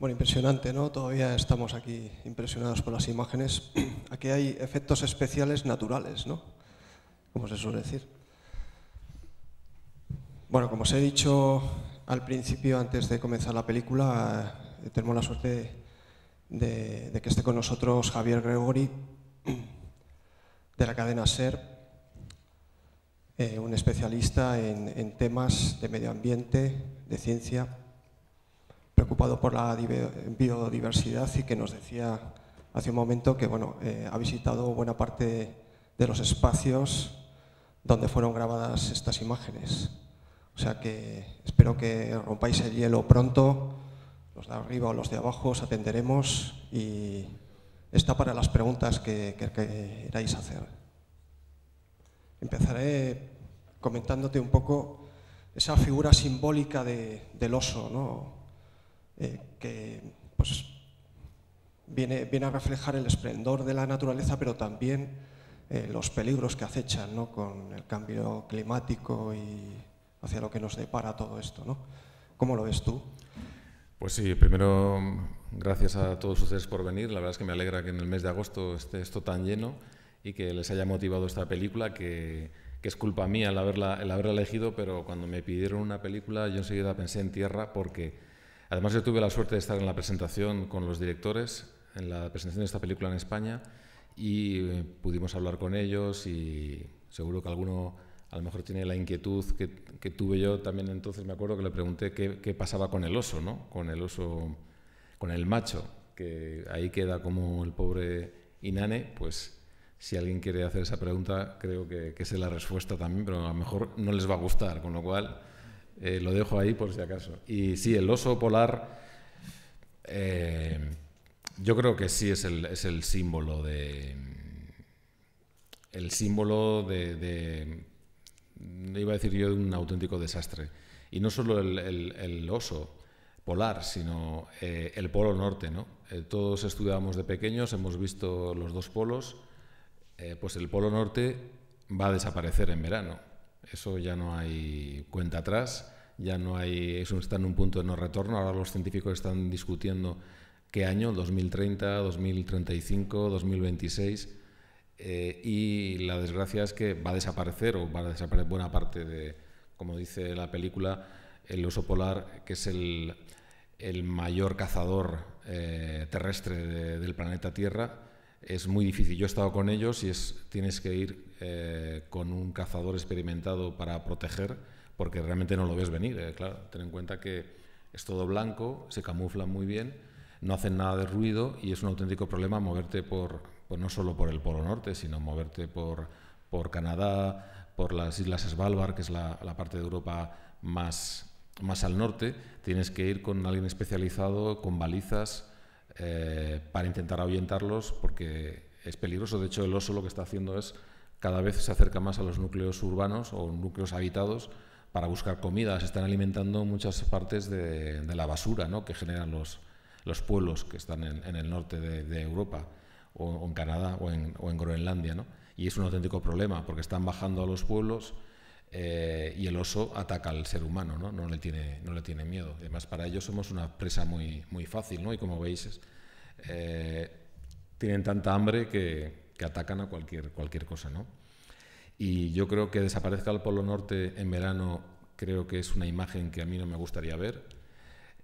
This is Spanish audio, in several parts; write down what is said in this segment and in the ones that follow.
Bueno, impresionante, ¿no? Todavía estamos aquí impresionados por las imágenes. Aquí hay efectos especiales naturales, ¿no? Como se suele decir. Bueno, como os he dicho al principio, antes de comenzar la película, eh, tenemos la suerte de, que esté con nosotros Javier Gregori, de la cadena SER, eh, un especialista en temas de medio ambiente, de ciencia por la biodiversidad y que nos decía hace un momento que bueno, eh, ha visitado buena parte de los espacios donde fueron grabadas estas imágenes. O sea que espero que rompáis el hielo pronto, los de arriba o los de abajo os atenderemos y está para las preguntas que, queráis hacer. Empezaré comentándote un poco esa figura simbólica del oso, ¿no? Eh, que pues, viene, a reflejar el esplendor de la naturaleza, pero también eh, los peligros que acechan ¿no? con el cambio climático y hacia lo que nos depara todo esto. ¿no? ¿Cómo lo ves tú? Pues sí, primero gracias a todos ustedes por venir. La verdad es que me alegra que en el mes de agosto esté esto tan lleno y que les haya motivado esta película, que, es culpa mía el haberla, el haberla elegido, pero cuando me pidieron una película yo enseguida pensé en tierra porque Además, yo tuve la suerte de estar en la presentación con los directores, en la presentación de esta película en España, y eh, pudimos hablar con ellos y seguro que alguno a lo mejor tiene la inquietud que, que tuve yo también entonces, me acuerdo que le pregunté qué, qué, pasaba con el oso, ¿no? Con el oso, con el macho, que ahí queda como el pobre Inane, pues si alguien quiere hacer esa pregunta, creo que, que sé la respuesta también, pero a lo mejor no les va a gustar, con lo cual eh, lo dejo ahí por si acaso. Y sí, el oso polar eh, yo creo que sí es el, símbolo de... El símbolo de, iba a decir yo, de un auténtico desastre. Y no solo el, oso polar, sino eh, el polo norte. ¿no? todos estudiábamos de pequeños, hemos visto los dos polos. pues el polo norte va a desaparecer en verano eso ya no hay cuenta atrás, ya no hay, eso está en un punto de no retorno. Ahora los científicos están discutiendo qué año, 2030, 2035, 2026. y la desgracia es que va a desaparecer o va a desaparecer buena parte de, como dice la película, el oso polar, que es el, mayor cazador eh, terrestre del planeta Tierra es muy difícil. Yo he estado con ellos y es, tienes que ir eh, con un cazador experimentado para proteger, porque realmente no lo ves venir. Eh, claro, ten en cuenta que es todo blanco, se camuflan muy bien, no hacen nada de ruido y es un auténtico problema moverte por, no solo por el Polo Norte, sino moverte por, por Canadá, por las Islas Svalbard, que es la, la parte de Europa más, más al norte. Tienes que ir con alguien especializado, con balizas eh, para intentar ahuyentarlos porque es peligroso. De hecho, el oso lo que está haciendo es cada vez se acerca más a los núcleos urbanos o núcleos habitados para buscar comida. Se están alimentando muchas partes de, la basura ¿no? que generan los, pueblos que están en, el norte de, Europa o, en Canadá o en, Groenlandia. Y es un auténtico problema porque están bajando a los pueblos eh, y el oso ataca al ser humano, ¿no? No, le tiene, no le tiene miedo. Además, para ellos somos una presa muy, muy fácil, ¿no? Y como veis, eh, tienen tanta hambre que, atacan a cualquier, cualquier cosa, ¿no? Y yo creo que desaparezca el Polo Norte en verano creo que es una imagen que a mí no me gustaría ver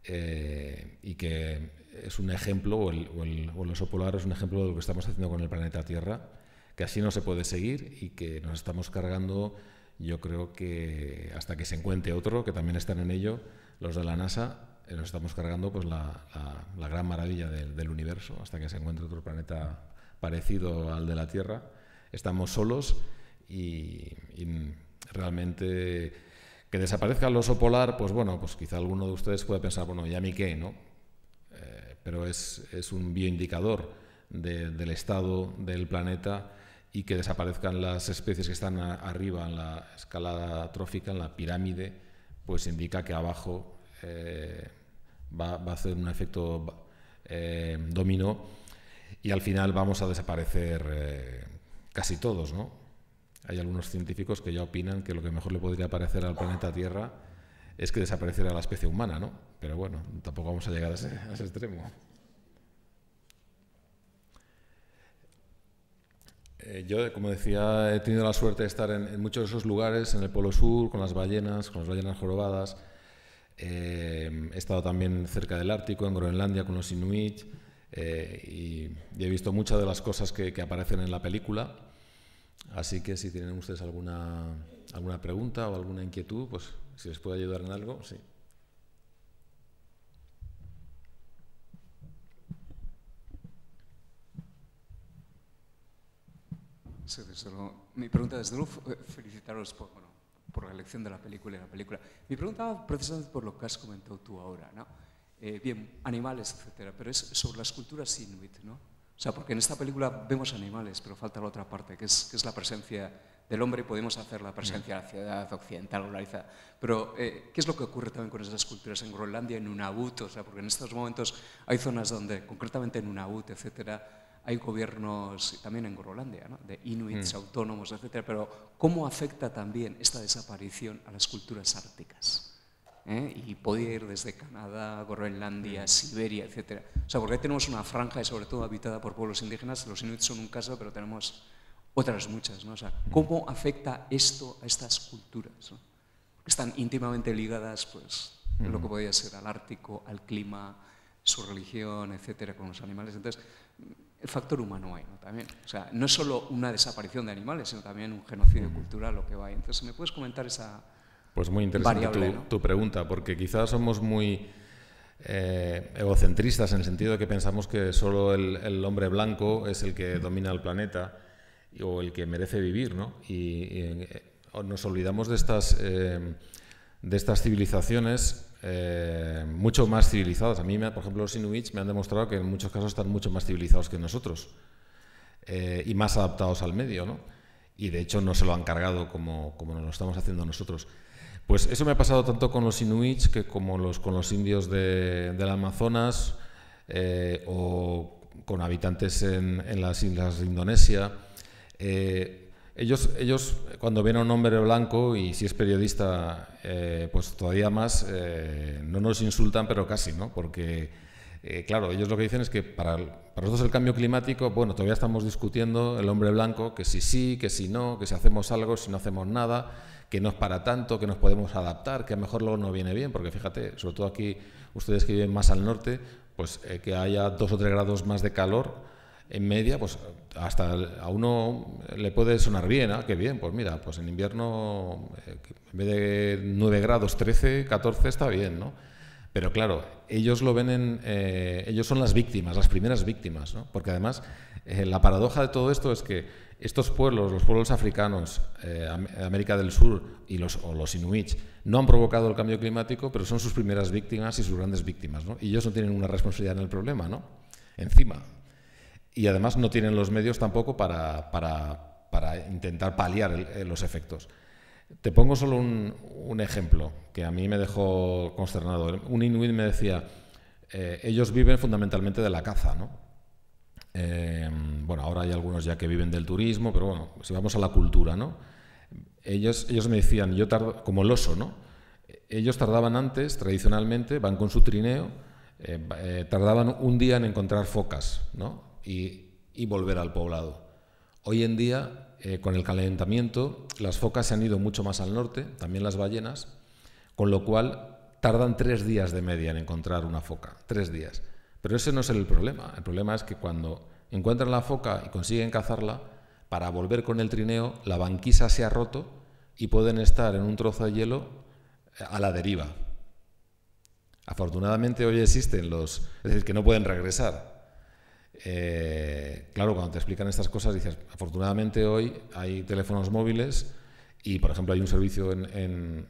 eh, y que es un ejemplo, el, o el oso polar es un ejemplo de lo que estamos haciendo con el planeta Tierra, que así no se puede seguir y que nos estamos cargando yo creo que hasta que se encuentre otro, que también están en ello, los de la NASA, eh, nos estamos cargando pues la, gran maravilla del, universo, hasta que se encuentre otro planeta parecido al de la Tierra. Estamos solos y, realmente que desaparezca el oso polar, pues bueno, pues quizá alguno de ustedes puede pensar, bueno, ya mi qué, ¿no? Eh, pero es, es un bioindicador del estado del planeta y que desaparezcan las especies que están arriba en la escalada trófica, en la pirámide, pues indica que abajo eh, va, a hacer un efecto eh, dominó y al final vamos a desaparecer eh, casi todos, ¿no? Hay algunos científicos que ya opinan que lo que mejor le podría parecer al planeta Tierra es que desapareciera la especie humana, ¿no? Pero bueno, tampoco vamos a llegar a ese extremo. Eh, yo, como decía, he tenido la suerte de estar en, muchos de esos lugares, en el Polo Sur, con las ballenas, con las ballenas jorobadas. Eh, he estado también cerca del Ártico, en Groenlandia, con los Inuit, eh, y, he visto muchas de las cosas que, que, aparecen en la película. Así que si tienen ustedes alguna, alguna pregunta o alguna inquietud, pues si les puedo ayudar en algo, sí. Mi pregunta, desde luego, felicitaros por, la elección de la película y la película. Mi pregunta va precisamente por lo que has comentado tú ahora, ¿no? Eh, bien, animales, etcétera, pero es sobre las culturas inuit, ¿no? O sea, porque en esta película vemos animales, pero falta la otra parte, que es, la presencia del hombre y podemos hacer la presencia de la ciudad occidental globalizada. Pero, eh, ¿qué es lo que ocurre también con esas culturas en Groenlandia, en Nunavut? O sea, porque en estos momentos hay zonas donde, concretamente en Nunavut, etcétera, hay gobiernos también en Groenlandia, ¿no? de inuits mm. autónomos, etc. Pero ¿cómo afecta también esta desaparición a las culturas árticas? ¿Eh? Y podría ir desde Canadá, Groenlandia, mm. Siberia, etc. O sea, porque tenemos una franja, y sobre todo habitada por pueblos indígenas, los inuits son un caso, pero tenemos otras muchas. ¿no? O sea, mm. ¿cómo afecta esto a estas culturas? ¿no? están íntimamente ligadas pues, lo que podría ser al Ártico, al clima, su religión, etcétera, con los animales. Entonces, factor humano hay. ¿no? También, o sea, no es solo una desaparición de animales, sino también un genocidio cultural lo que va ahí. Entonces, ¿me puedes comentar esa Pues muy interesante tu, pregunta, porque quizás somos muy eh, egocentristas en el sentido de que pensamos que solo el, hombre blanco es el que domina el planeta o el que merece vivir, ¿no? Y, eh, nos olvidamos de estas... Eh, de estas civilizaciones eh, mucho más civilizadas. A mí, por ejemplo, los inuits me han demostrado que en muchos casos están mucho más civilizados que nosotros eh, y más adaptados al medio, Y de hecho no se lo han cargado como, como lo estamos haciendo nosotros. Pues eso me ha pasado tanto con los inuits que como los, con los indios de, del Amazonas eh, o con habitantes en, las islas de Indonesia. Ellos, ellos cuando ven a un hombre blanco, y si es periodista, eh, pues todavía más, eh, no nos insultan, pero casi, ¿no? Porque, eh, claro, ellos lo que dicen es que para, para, nosotros el cambio climático, bueno, todavía estamos discutiendo el hombre blanco, que si sí, que si no, que si hacemos algo, si no hacemos nada, que no es para tanto, que nos podemos adaptar, que a lo mejor luego no viene bien, porque fíjate, sobre todo aquí, ustedes que viven más al norte, pues que haya dos o tres grados más de calor, en media, pues hasta a uno le puede sonar bien, ah, qué bien, pues mira, pues en invierno eh, en vez de 9 grados, 13, 14 está bien, ¿no? Pero claro, ellos lo ven en, eh, ellos son las víctimas, las primeras víctimas, ¿no? Porque además eh, la paradoja de todo esto es que estos pueblos, los pueblos africanos, América del Sur y los, o los inuits, no han provocado el cambio climático, pero son sus primeras víctimas y sus grandes víctimas, ¿no? Y ellos no tienen una responsabilidad en el problema, ¿no? Encima, y además no tienen los medios tampoco para, intentar paliar eh, los efectos. Te pongo solo un, ejemplo que a mí me dejó consternado. Un inuit me decía, eh, ellos viven fundamentalmente de la caza, ¿no? Eh, bueno, ahora hay algunos ya que viven del turismo, pero bueno, si vamos a la cultura, ¿no? Ellos, ellos me decían, yo tardo, como el oso, ¿no? Ellos tardaban antes, tradicionalmente, van con su trineo, tardaban un día en encontrar focas, ¿no? y, volver al poblado. Hoy en día, eh, con el calentamiento, las focas se han ido mucho más al norte, también las ballenas, con lo cual tardan tres días de media en encontrar una foca, tres días. Pero ese no es el problema, el problema es que cuando encuentran la foca y consiguen cazarla, para volver con el trineo, la banquisa se ha roto y pueden estar en un trozo de hielo eh, a la deriva. Afortunadamente hoy existen los, es decir, que no pueden regresar, eh, claro, cuando te explican estas cosas dices, afortunadamente hoy hay teléfonos móviles y, por ejemplo, hay un servicio en,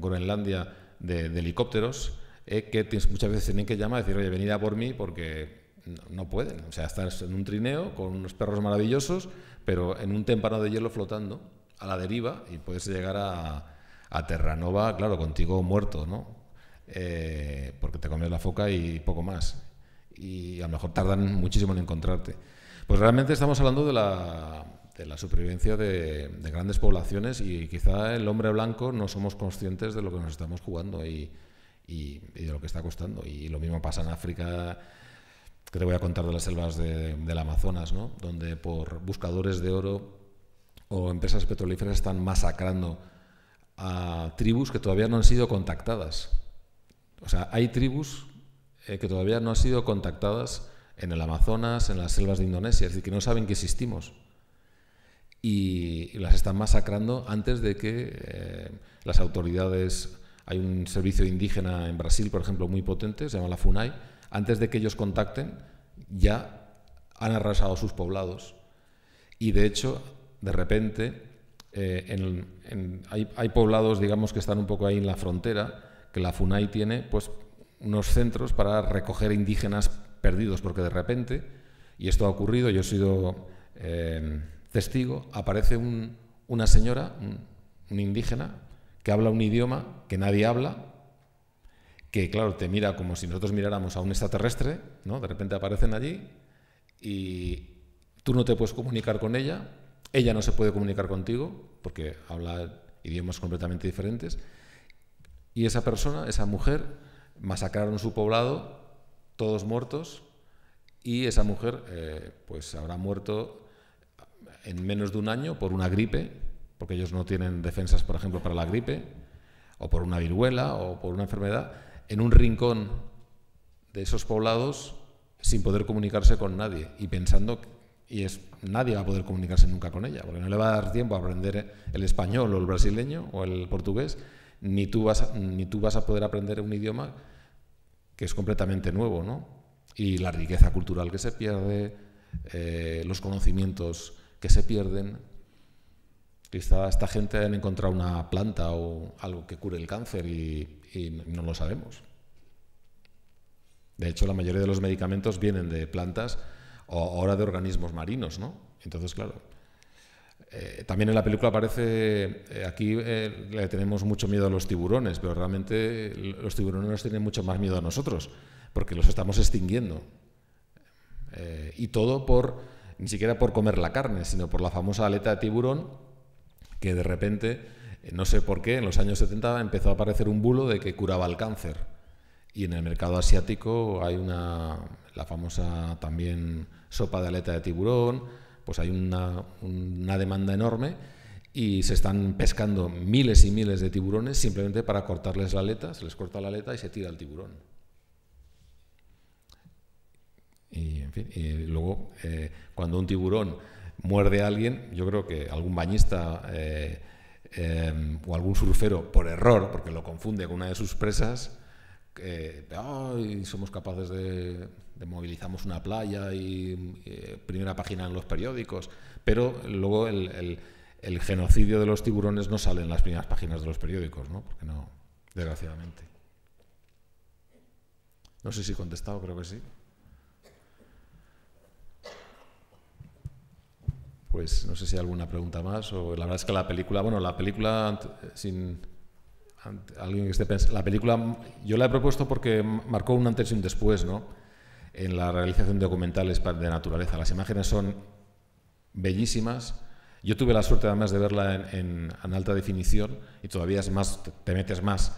Groenlandia de, helicópteros eh, que muchas veces tienen que llamar y decir, oye, venida por mí porque no, pueden. O sea, estás en un trineo con unos perros maravillosos, pero en un témpano de hielo flotando a la deriva y puedes llegar a, Terranova, claro, contigo muerto, ¿no? Eh, porque te comió la foca y poco más y a lo mejor tardan muchísimo en encontrarte. Pues realmente estamos hablando de la, de la supervivencia de, grandes poblaciones y quizá el hombre blanco no somos conscientes de lo que nos estamos jugando y, y, de lo que está costando. Y lo mismo pasa en África, que te voy a contar de las selvas del Amazonas, ¿no? donde por buscadores de oro o empresas petrolíferas están masacrando a tribus que todavía no han sido contactadas. O sea, hay tribus eh, que todavía no han sido contactadas en el Amazonas, en las selvas de Indonesia, es decir, que no saben que existimos. Y las están masacrando antes de que eh, las autoridades, hay un servicio indígena en Brasil, por ejemplo, muy potente, se llama la FUNAI, antes de que ellos contacten, ya han arrasado sus poblados. Y de hecho, de repente, eh, hay, hay, poblados, digamos, que están un poco ahí en la frontera, que la FUNAI tiene, pues unos centros para recoger indígenas perdidos, porque de repente, y esto ha ocurrido, yo he sido eh, testigo, aparece una señora, un, indígena, que habla un idioma que nadie habla, que claro, te mira como si nosotros miráramos a un extraterrestre, ¿no? De repente aparecen allí y tú no te puedes comunicar con ella, ella no se puede comunicar contigo porque habla idiomas completamente diferentes y esa persona, esa mujer, masacraron su poblado, todos muertos, y esa mujer eh, pues habrá muerto en menos de un año por una gripe, porque ellos no tienen defensas, por ejemplo, para la gripe, o por una viruela, o por una enfermedad, en un rincón de esos poblados sin poder comunicarse con nadie y pensando y es nadie va a poder comunicarse nunca con ella, porque no le va a dar tiempo a aprender el español o el brasileño o el portugués, ni tú vas ni tú vas a poder aprender un idioma que es completamente nuevo, ¿no? Y la riqueza cultural que se pierde, eh, los conocimientos que se pierden. Esta, gente ha encontrado una planta o algo que cure el cáncer y, y no lo sabemos. De hecho, la mayoría de los medicamentos vienen de plantas o ahora de organismos marinos, ¿no? Entonces, claro, eh, también en la película aparece, eh, aquí eh, le tenemos mucho miedo a los tiburones, pero realmente los tiburones nos tienen mucho más miedo a nosotros, porque los estamos extinguiendo. y todo por, ni siquiera por comer la carne, sino por la famosa aleta de tiburón, que de repente, no sé por qué, en los años 70 empezó a aparecer un bulo de que curaba el cáncer. Y en el mercado asiático hay una, la famosa también sopa de aleta de tiburón, pues hay una, demanda enorme y se están pescando miles y miles de tiburones simplemente para cortarles la aleta, se les corta la aleta y se tira el tiburón. Y, luego, eh, cuando un tiburón muerde a alguien, yo creo que algún bañista eh, eh, o algún surfero, por error, porque lo confunde con una de sus presas, y somos capaces de movilizamos una playa y eh, primera página en los periódicos, pero luego el, genocidio de los tiburones no sale en las primeras páginas de los periódicos, ¿no? Porque no, desgraciadamente. No sé si he contestado, creo que sí. Pues no sé si hay alguna pregunta más la verdad es que la película, bueno, la película sin alguien que esté pensando, la película yo la he propuesto porque marcó un antes y un después, ¿no? en la realización de documentales de naturaleza. Las imágenes son bellísimas. Yo tuve la suerte además de verla en, alta definición y todavía es más, te metes más.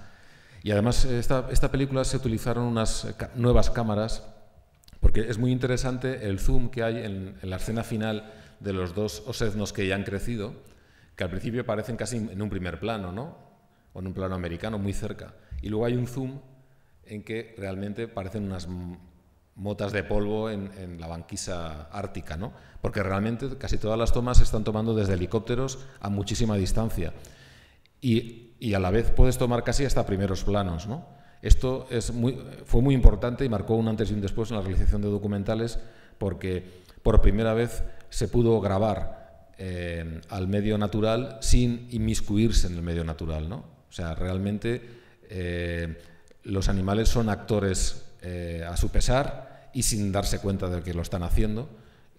Y además esta, esta película se utilizaron unas nuevas cámaras porque es muy interesante el zoom que hay en, en la escena final de los dos osednos que ya han crecido, que al principio parecen casi en un primer plano, ¿no? O en un plano americano, muy cerca. Y luego hay un zoom en que realmente parecen unas motas de polvo en, la banquisa ártica, ¿no? Porque realmente casi todas las tomas se están tomando desde helicópteros a muchísima distancia. Y, y a la vez puedes tomar casi hasta primeros planos, ¿no? Esto es muy, fue muy importante y marcó un antes y un después en la realización de documentales porque por primera vez se pudo grabar eh, al medio natural sin inmiscuirse en el medio natural, ¿no? O sea, realmente eh, los animales son actores eh, a su pesar y sin darse cuenta de que lo están haciendo.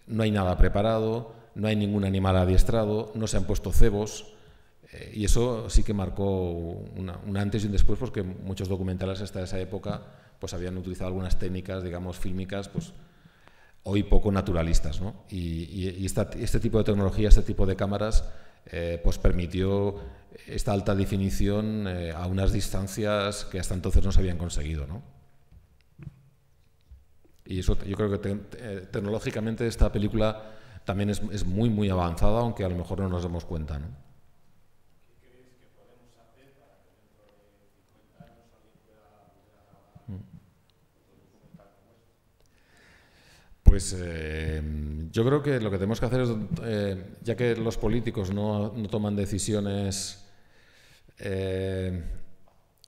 No hay nada preparado, no hay ningún animal adiestrado, no se han puesto cebos. Eh, y eso sí que marcó un antes y un después, porque muchos documentales hasta esa época pues habían utilizado algunas técnicas, digamos, fílmicas, pues hoy poco naturalistas. Y, este tipo de tecnología, este tipo de cámaras, eh, pues permitió esta alta definición a unas distancias que hasta entonces no se habían conseguido. ¿no? Y eso yo creo que eh, tecnológicamente esta película también es, muy, muy avanzada, aunque a lo mejor no nos damos cuenta. ¿no? Pues eh, yo creo que lo que tenemos que hacer es, eh, ya que los políticos no, toman decisiones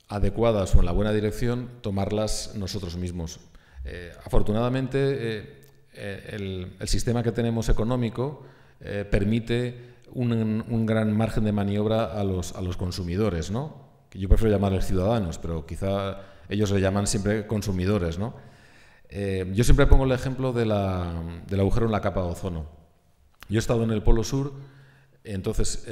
adecuadas o en la buena dirección, tomarlas nosotros mismos. Eh, afortunadamente, eh, eh, el, sistema que tenemos económico permite un, gran margen de maniobra a los, consumidores, ¿no? yo prefiero llamarles ciudadanos, pero quizá ellos le llaman siempre consumidores, ¿no? yo siempre pongo el ejemplo del agujero en la capa de ozono. Yo he estado en el Polo Sur, entonces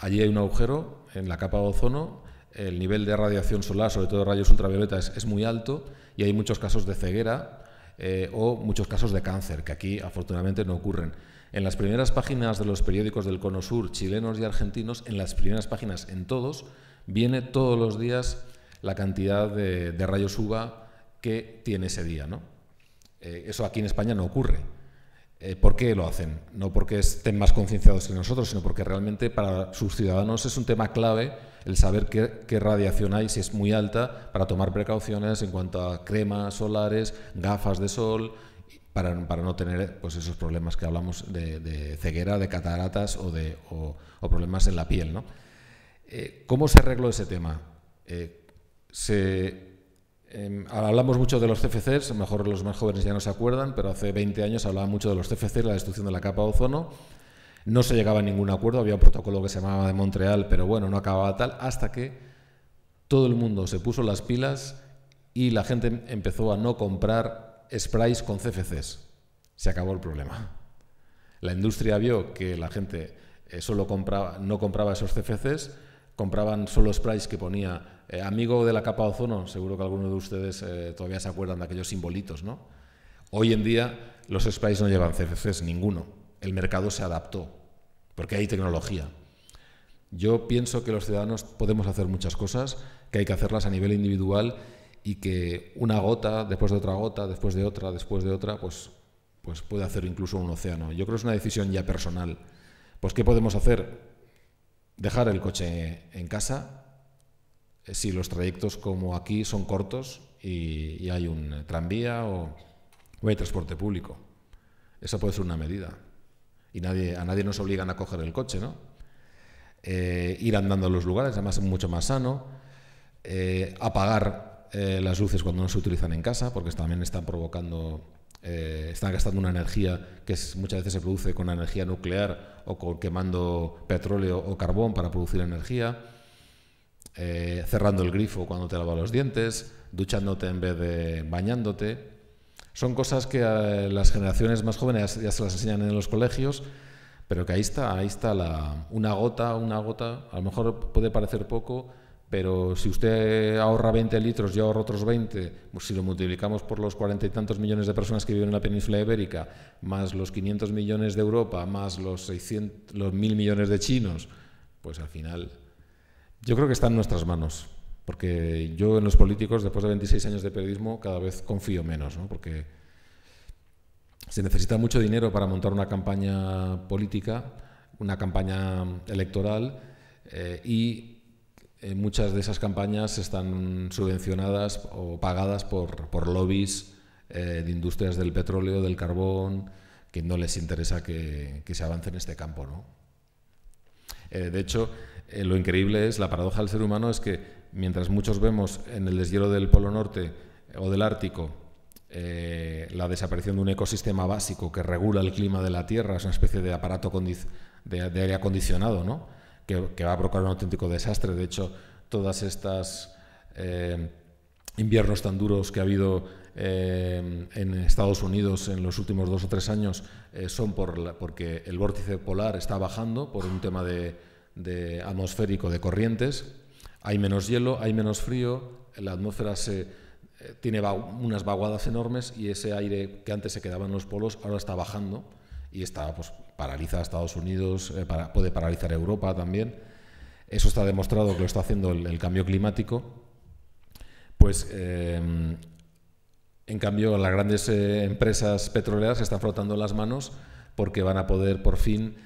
allí hay un agujero en la capa de ozono el nivel de radiación solar, sobre todo rayos ultravioletas, es muy alto y hay muchos casos de ceguera eh, o muchos casos de cáncer, que aquí afortunadamente no ocurren. En las primeras páginas de los periódicos del Cono Sur, chilenos y argentinos, en las primeras páginas, en todos, viene todos los días la cantidad de, rayos UVA que tiene ese día. Eh, eso aquí en España no ocurre. Eh, ¿Por qué lo hacen? No porque estén más concienciados que nosotros, sino porque realmente para sus ciudadanos es un tema clave el saber qué, radiación hay, si es muy alta, para tomar precauciones en cuanto a cremas solares, gafas de sol, para, no tener pues, esos problemas que hablamos de, ceguera, de cataratas o, de, problemas en la piel. ¿no? Eh, ¿Cómo se arregló ese tema? Eh, em, hablamos mucho de los CFCs, a lo mejor los más jóvenes ya no se acuerdan, pero hace 20 años hablaba mucho de los CFCs, la destrucción de la capa de ozono no se llegaba a ningún acuerdo, había un protocolo que se llamaba de Montreal, pero bueno, no acababa tal, hasta que todo el mundo se puso las pilas y la gente empezó a no comprar sprays con CFCs. Se acabó el problema. La industria vio que la gente eh, solo compraba, no compraba esos CFCs, compraban solo sprays que ponía eh, amigo de la capa ozono, seguro que algunos de ustedes eh, todavía se acuerdan de aquellos simbolitos, ¿no? Hoy en día los sprays no llevan CFCs, ninguno. El mercado se adaptó porque hay tecnología. Yo pienso que los ciudadanos podemos hacer muchas cosas, que hay que hacerlas a nivel individual y que una gota, después de otra gota, después de otra, después de otra, pues, pues puede hacer incluso un océano. Yo creo que es una decisión ya personal. Pues ¿qué podemos hacer? Dejar el coche en casa eh, si los trayectos como aquí son cortos y, hay un tranvía o, o hay transporte público. Esa puede ser una medida. Y nadie, a nadie nos obligan a coger el coche, ¿no? Eh, ir andando a los lugares, además es mucho más sano. Eh, apagar eh, las luces cuando no se utilizan en casa, porque también están provocando, están gastando una energía que muchas veces se produce con energía nuclear o con quemando petróleo o carbón para producir energía. cerrando el grifo cuando te lavas los dientes, duchándote en vez de bañándote. Son cosas que eh, las generaciones más jóvenes ya se las enseñan en los colegios, pero que ahí está, ahí está la, una gota, una gota, a lo mejor puede parecer poco, pero si usted ahorra 20 litros, yo ahorro otros 20, pues si lo multiplicamos por los cuarenta y tantos millones de personas que viven en la península ibérica, más los 500 millones de Europa, más los, 600, los 1.000 millones de chinos, pues al final yo creo que está en nuestras manos. Porque yo en los políticos, después de 26 años de periodismo, cada vez confío menos, ¿no? porque se necesita mucho dinero para montar una campaña política, una campaña electoral, eh, y eh, muchas de esas campañas están subvencionadas o pagadas por, lobbies eh, de industrias del petróleo, del carbón, que no les interesa que, se avance en este campo. de hecho, lo increíble es, la paradoja del ser humano es que mientras muchos vemos en el deshielo del Polo Norte eh, o del Ártico eh, la desaparición de un ecosistema básico que regula el clima de la Tierra, es una especie de aparato de, aire acondicionado, que, va a provocar un auténtico desastre. De hecho, todas estas eh, inviernos tan duros que ha habido en Estados Unidos en los últimos dos o tres años son por porque el vórtice polar está bajando por un tema atmosférico de corrientes hay menos hielo, hay menos frío, la atmósfera eh, tiene unas vaguadas enormes y ese aire que antes se quedaba en los polos ahora está bajando y está pues paraliza a Estados Unidos, eh, puede paralizar a Europa también. Eso está demostrado que lo está haciendo el, cambio climático. Pues em, en cambio las grandes eh, empresas petroleras se están frotando las manos porque van a poder por fin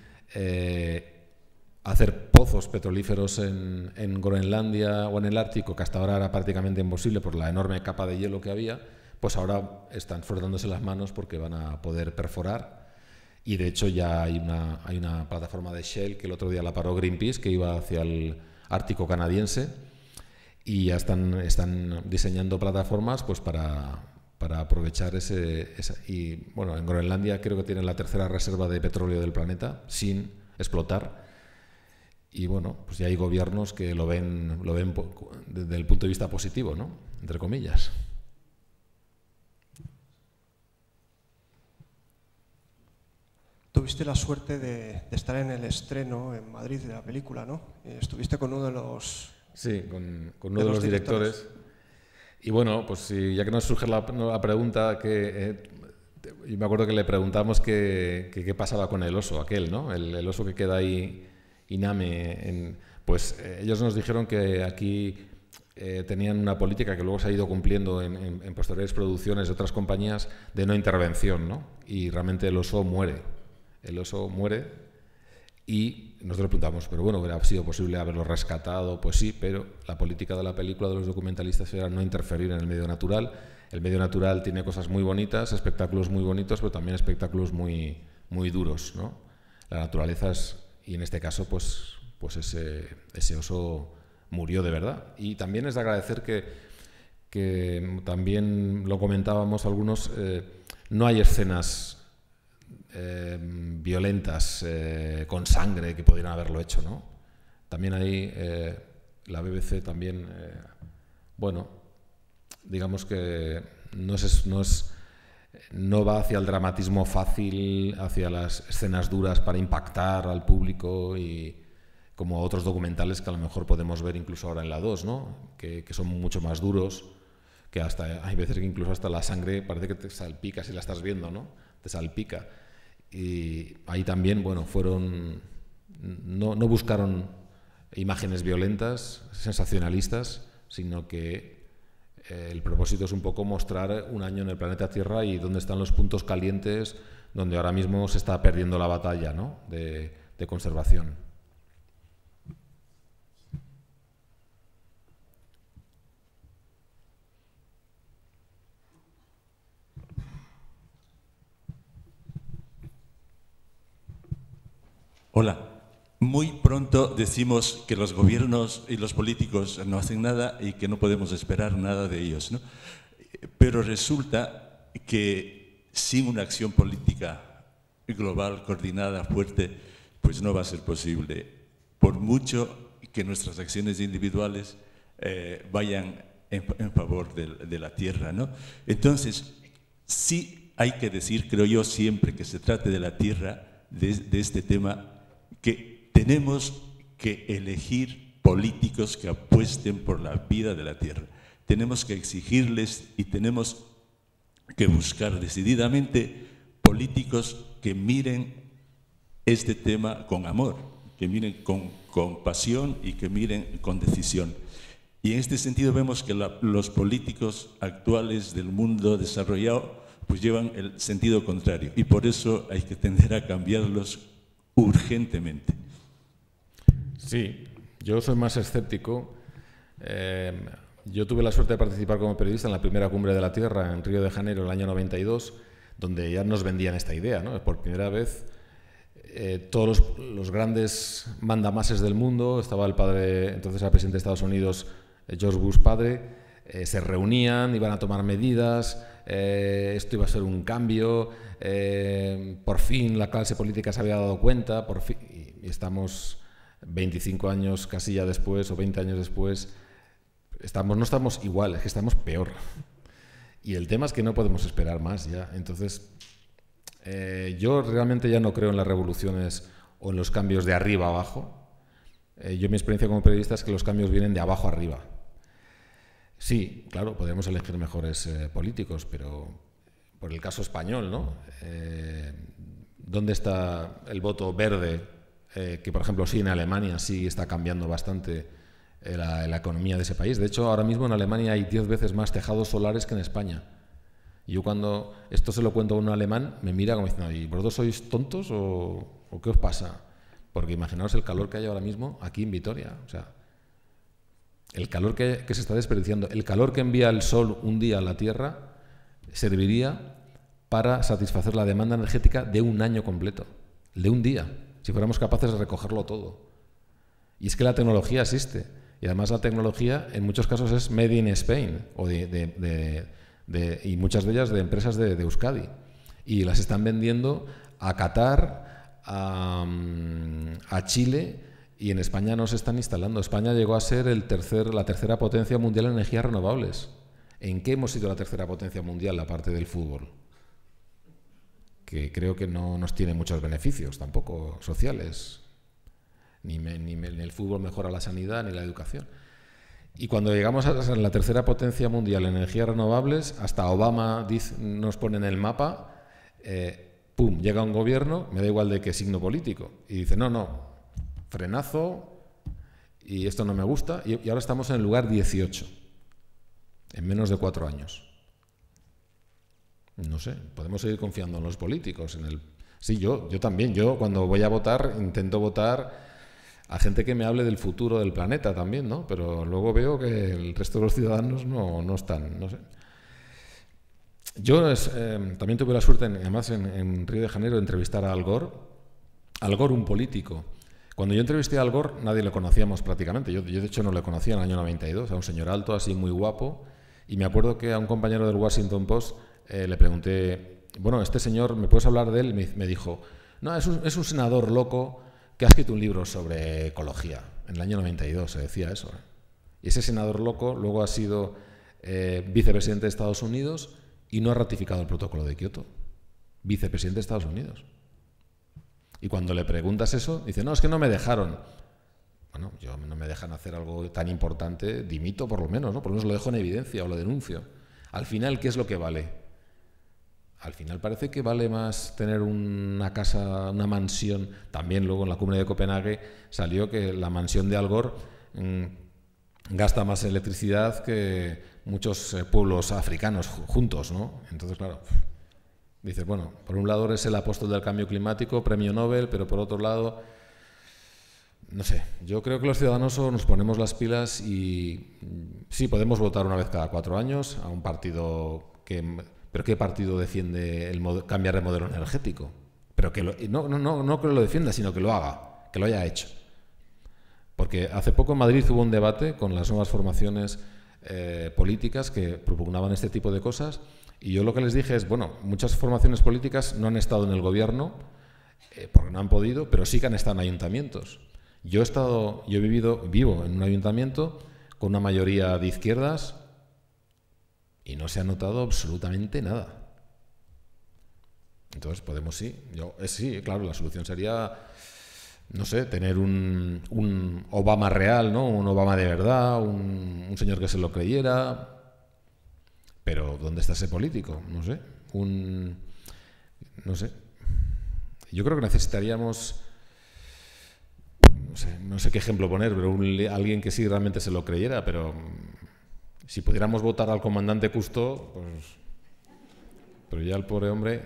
hacer pozos petrolíferos en, Groenlandia o en el Ártico, que hasta ahora era prácticamente imposible por la enorme capa de hielo que había, pues ahora están frotándose las manos porque van a poder perforar. Y de hecho ya hay una, plataforma de Shell que el otro día la paró Greenpeace, que iba hacia el Ártico canadiense, y ya están, diseñando plataformas pues para, aprovechar ese, esa, Y bueno, en Groenlandia creo que tienen la tercera reserva de petróleo del planeta sin explotar y bueno, pues ya hay gobiernos que lo ven, lo ven desde el punto de vista positivo, ¿no? Entre comillas. Tuviste la suerte de, estar en el estreno en Madrid de la película, ¿no? Eh, estuviste con uno de los... Sí, con, uno de, los, directores. Y bueno, pues ya que nos surge la, pregunta que... Eh, me acuerdo que le preguntamos qué pasaba con el oso, aquel, ¿no? el oso que queda ahí INAME. En, pues eh, ellos nos dijeron que aquí eh, tenían una política que luego se ha ido cumpliendo en, posteriores producciones de otras compañías de no intervención, ¿no? Y realmente el oso muere. El oso muere y nosotros preguntamos, pero bueno, hubiera sido posible haberlo rescatado, pues sí, pero la política de la película de los documentalistas era no interferir en el medio natural. El medio natural tiene cosas muy bonitas, espectáculos muy bonitos, pero también espectáculos muy, muy duros, ¿no? La naturaleza es y en este caso, pues, pues ese, ese oso murió de verdad. Y también es de agradecer que, también lo comentábamos algunos, eh, no hay escenas eh, violentas eh, con sangre que pudieran haberlo hecho, ¿no? También ahí la BBC también, bueno, digamos que no no es no va hacia el dramatismo fácil, hacia las escenas duras para impactar al público y como otros documentales que a lo mejor podemos ver incluso ahora en la 2, ¿no? que, son mucho más duros, que hasta hay veces que incluso hasta la sangre parece que te salpica si la estás viendo, ¿no? te salpica. Y ahí también, bueno, fueron, no, no buscaron imágenes violentas, sensacionalistas, sino que el propósito es un poco mostrar un año en el planeta Tierra y dónde están los puntos calientes donde ahora mismo se está perdiendo la batalla de, de conservación. Hola, muy pronto decimos que los gobiernos y los políticos no hacen nada y que no podemos esperar nada de ellos. ¿no? Pero resulta que sin una acción política global, coordinada, fuerte, pues no va a ser posible. Por mucho que nuestras acciones individuales eh, vayan en, favor de, la tierra. ¿no? Entonces, sí hay que decir, creo yo, siempre que se trate de la tierra, de este tema, que tenemos que elegir políticos que apuesten por la vida de la tierra. Tenemos que exigirles y tenemos que buscar decididamente políticos que miren este tema con amor, que miren con compasión y que miren con decisión. Y en este sentido vemos que los políticos actuales del mundo desarrollado pues llevan el sentido contrario y por eso hay que tender a cambiarlos urgentemente. Sí, yo soy más escéptico. Em, yo tuve la suerte de participar como periodista en la primera cumbre de la Tierra en Río de Janeiro en el año 92, donde ya nos vendían esta idea. ¿no? Por primera vez, eh, todos los, grandes mandamases del mundo, estaba el padre, entonces el presidente de Estados Unidos, eh, George Bush padre, eh, se reunían, iban a tomar medidas, esto iba a ser un cambio, por fin la clase política se había dado cuenta, por fin, y estamos 25 años casi ya después o 20 años después, estamos, no estamos igual, es que estamos peor. Y el tema es que no podemos esperar más ya. Entonces, eh, yo realmente ya no creo en las revoluciones o en los cambios de arriba a abajo. Eh, yo mi experiencia como periodista es que los cambios vienen de abajo a arriba. Sí, claro, podríamos elegir mejores eh, políticos, pero por el caso español, ¿no? ¿Dónde está el voto verde eh, que por ejemplo sí en Alemania sí está cambiando bastante eh, la, economía de ese país. De hecho, ahora mismo en Alemania hay 10 veces más tejados solares que en España. yo cuando esto se lo cuento a un alemán, me mira como diciendo, ¿y vosotros sois tontos o, qué os pasa? Porque imaginaos el calor que hay ahora mismo aquí en Vitoria. O sea, el calor que, que, se está desperdiciando, el calor que envía el sol un día a la Tierra, serviría para satisfacer la demanda energética de un año completo, de un día si fuéramos capaces de recogerlo todo. Y es que la tecnología existe. Y además la tecnología en muchos casos es made in Spain de, y muchas de ellas de empresas de, Euskadi. Y las están vendiendo a Qatar, mm, a, Chile y en España no se están instalando. España llegó a ser el tercer, la tercera potencia mundial en energías renovables. ¿En qué hemos sido la tercera potencia mundial, aparte del fútbol? que creo que no nos tiene muchos beneficios tampoco sociales. Ni, ni, el fútbol mejora la sanidad ni la educación. Y cuando llegamos a la tercera potencia mundial en energías renovables, hasta Obama nos pone en el mapa, eh, ¡pum!, llega un gobierno, me da igual de qué signo político, y dice, no, no, frenazo, y esto no me gusta, y, y ahora estamos en el lugar 18, en menos de cuatro años. No sé, podemos seguir confiando en los políticos, en el... Sí, yo, yo también, yo cuando voy a votar intento votar a gente que me hable del futuro del planeta también, ¿no? Pero luego veo que el resto de los ciudadanos no, no están, no sé. Yo eh, también tuve la suerte, además en, en, Río de Janeiro, de entrevistar a Al Gore. Al Gore, un político. Cuando yo entrevisté a Al Gore, nadie lo conocíamos prácticamente. Yo, yo de hecho, no le conocía en el año 92, era un señor alto, así muy guapo. Y me acuerdo que a un compañero del Washington Post eh, le pregunté, bueno, este señor, ¿me puedes hablar de él? Me, dijo, no, es un, senador loco que ha escrito un libro sobre ecología. En el año 92 se decía eso. Y ese senador loco luego ha sido eh, vicepresidente de Estados Unidos y no ha ratificado el protocolo de Kioto. Vicepresidente de Estados Unidos. Y cuando le preguntas eso, dice, no, es que no me dejaron. Bueno, yo no me dejan hacer algo tan importante, dimito por lo menos, ¿no? Por lo menos lo dejo en evidencia o lo denuncio. Al final, ¿qué es lo que vale? al final parece que vale más tener una casa, una mansión. También luego en la cumbre de Copenhague salió que la mansión de Algor mm, gasta más electricidad que muchos eh, pueblos africanos juntos, ¿no? Entonces, claro, dices, bueno, por un lado eres el apóstol del cambio climático, premio Nobel, pero por otro lado, no sé, yo creo que los ciudadanos nos ponemos las pilas y mm, sí, podemos votar una vez cada cuatro años a un partido que ¿Pero qué partido defiende cambiar de modelo energético? Pero que no, no, que lo defienda, sino que lo haga, que lo haya hecho. Porque hace poco en Madrid hubo un debate con las nuevas formaciones eh, políticas que propugnaban este tipo de cosas y yo lo que les dije es, bueno, muchas formaciones políticas no han estado en el gobierno eh, porque no han podido, pero sí que han estado en ayuntamientos. Yo he estado, yo he vivido, vivo en un ayuntamiento con una mayoría de izquierdas, y no se ha notado absolutamente nada. Entonces podemos sí, yo eh, sí, claro, la solución sería, no sé, tener un, un Obama real, ¿no? Un Obama de verdad, un, señor que se lo creyera. Pero ¿dónde está ese político? No sé. no sé. Yo creo que necesitaríamos, no sé, no sé qué ejemplo poner, pero alguien que sí realmente se lo creyera, pero si pudiéramos votar al comandante Custo, pues... Pero ya el pobre hombre...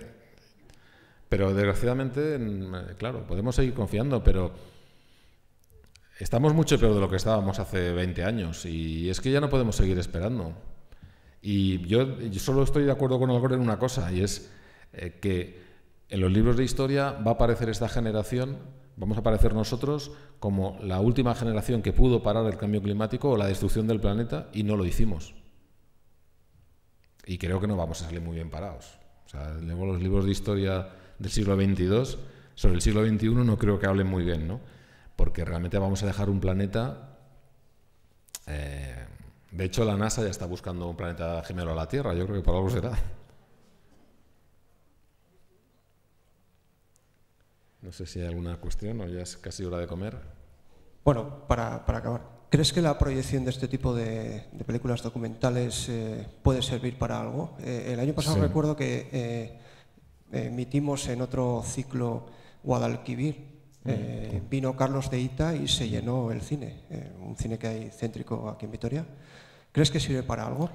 Pero desgraciadamente, eh, claro, podemos seguir confiando, pero estamos mucho peor de lo que estábamos hace 20 años y es que ya no podemos seguir esperando. Y yo, solo estoy de acuerdo con Algor en una cosa, y es eh, que en los libros de historia va a aparecer esta generación vamos a parecer nosotros como la última generación que pudo parar el cambio climático o la destrucción del planeta y no lo hicimos. Y creo que no vamos a salir muy bien parados. O sea, luego los libros de historia del siglo XXII sobre el siglo XXI no creo que hablen muy bien, ¿no? Porque realmente vamos a dejar un planeta... Eh, de hecho, la NASA ya está buscando un planeta gemelo a la Tierra, yo creo que por algo será. No sé si hay alguna cuestión o ya es casi hora de comer. Bueno, para, acabar, ¿crees que la proyección de este tipo de, películas documentales eh, puede servir para algo? Eh, el año pasado recuerdo que eh, emitimos en otro ciclo Guadalquivir. Mm. vino Carlos de Ita y se llenó el cine, un cine que hay céntrico aquí en Vitoria. ¿Crees que sirve para algo?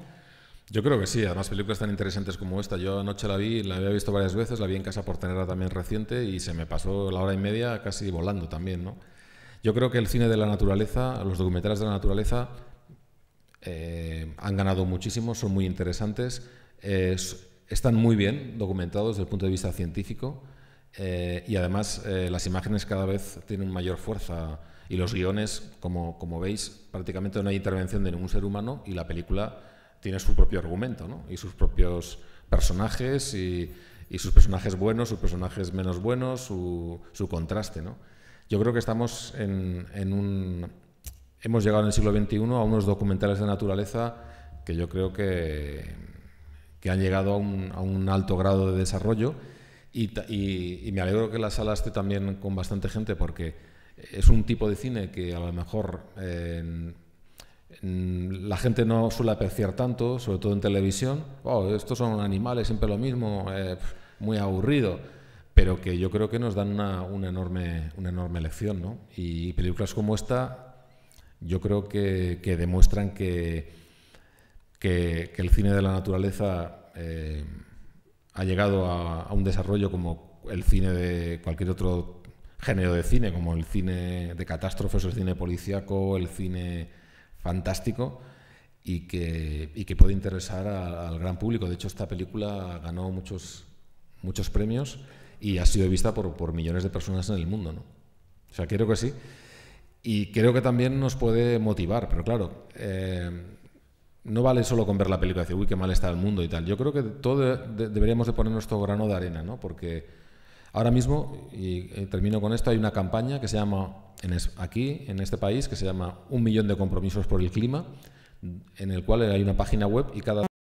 Yo creo que sí, además películas tan interesantes como esta. Yo anoche la vi, la había visto varias veces, la vi en casa por tenerla también reciente y se me pasó la hora y media casi volando también, ¿no? Yo creo que el cine de la naturaleza, los documentales de la naturaleza eh, han ganado muchísimo, son muy interesantes, están muy bien documentados desde el punto de vista científico eh, y además eh, las imágenes cada vez tienen mayor fuerza y los guiones, como, como veis, prácticamente no hay intervención de ningún ser humano y la película tiene su propio argumento ¿no? y sus propios personajes y, sus personajes buenos, sus personajes menos buenos, su, contraste. ¿no? Yo creo que estamos en, un... Hemos llegado en el siglo XXI a unos documentales de naturaleza que yo creo que, que han llegado a un, alto grado de desarrollo y, me alegro que la sala esté también con bastante gente porque es un tipo de cine que a lo mejor Mm, la gente no suele apreciar tanto, sobre todo en televisión. Oh, estos son animales, siempre lo mismo, eh, muy aburrido. Pero que yo creo que nos dan una, enorme, una enorme lección, ¿no? Y películas como esta, yo creo que, demuestran que, que, el cine de la naturaleza eh, ha llegado a, un desarrollo como el cine de cualquier otro género de cine, como el cine de catástrofes, el cine policíaco, el cine fantástico y que, puede interesar al gran público. De hecho, esta película ganó muchos, muchos premios y ha sido vista por, millones de personas en el mundo. ¿no? O sea, creo que sí. Y creo que también nos puede motivar, pero claro, eh, no vale solo con ver la película y decir, uy, qué mal está el mundo y tal. Yo creo que todos deberíamos de poner nuestro grano de arena, ¿no? Porque Ahora mismo, y eh, termino con esto, hay una campaña que se llama, en es, aquí, en este país, que se llama Un millón de compromisos por el clima, en el cual hay una página web y cada